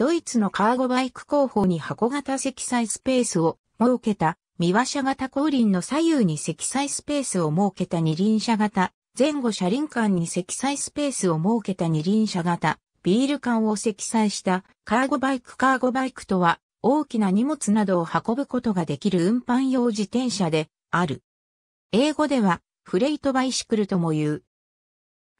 ドイツのカーゴバイク後方に箱型積載スペースを設けた、三輪車型後輪の左右に積載スペースを設けた二輪車型、前後車輪間に積載スペースを設けた二輪車型、ビール缶を積載したカーゴバイクカーゴバイクとは、大きな荷物などを運ぶことができる運搬用自転車である。英語では、フレイトバイシクルとも言う。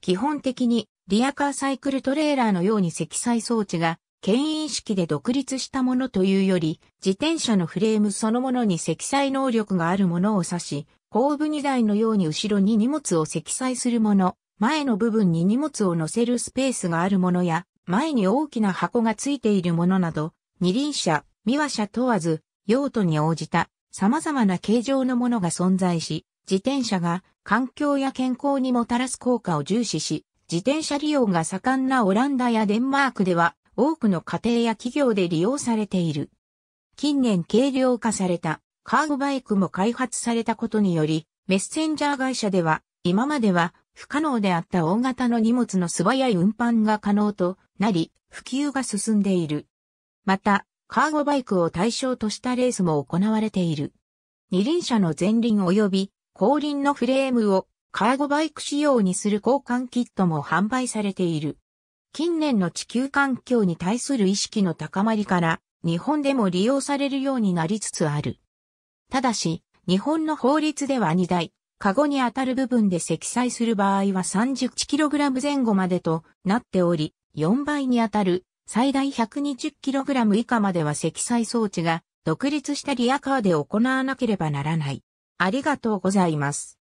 基本的に、リアカーサイクルトレーラーのように積載装置が牽引式で独立したものというより、自転車のフレームそのものに積載能力があるものを指し、後部荷台のように後ろに荷物を積載するもの、前の部分に荷物を乗せるスペースがあるものや、前に大きな箱がついているものなど、二輪車、三輪車問わず、用途に応じた様々な形状のものが存在し、自転車が環境や健康にもたらす効果を重視し、自転車利用が盛んなオランダやデンマークでは、多くの家庭や企業で利用されている。近年軽量化されたカーゴバイクも開発されたことにより、メッセンジャー会社では、今までは不可能であった大型の荷物の素早い運搬が可能となり、普及が進んでいる。また、カーゴバイクを対象としたレースも行われている。二輪車の前輪及び後輪のフレームをカーゴバイク仕様にする交換キットも販売されている。近年の地球環境に対する意識の高まりから、日本でも利用されるようになりつつある。ただし、日本の法律では2台、カゴに当たる部分で積載する場合は 30kg 前後までとなっており、4倍に当たる最大 120kg 以下までは積載装置が独立したリアカーで行わなければならない。ありがとうございます。